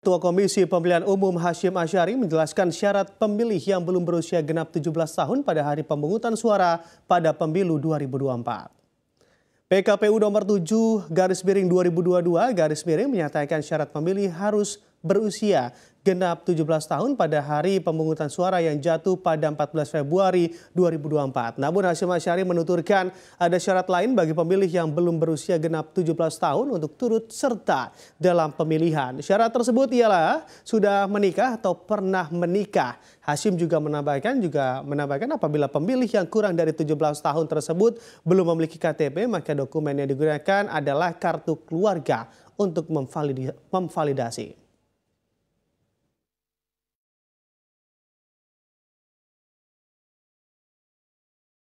Ketua Komisi Pemilihan Umum Hashim Asyari menjelaskan syarat pemilih yang belum berusia genap 17 tahun pada hari pemungutan suara pada pemilu 2024. PKPU nomor 7 garis miring 2022 garis miring menyatakan syarat pemilih harus berusia genap 17 tahun pada hari pemungutan suara yang jatuh pada 14 Februari 2024. Namun Hasyim Asyari menuturkan ada syarat lain bagi pemilih yang belum berusia genap 17 tahun untuk turut serta dalam pemilihan. Syarat tersebut ialah sudah menikah atau pernah menikah. Hashim juga menambahkan juga menambahkan apabila pemilih yang kurang dari 17 tahun tersebut belum memiliki KTP maka dokumen yang digunakan adalah kartu keluarga untuk memvalidasi.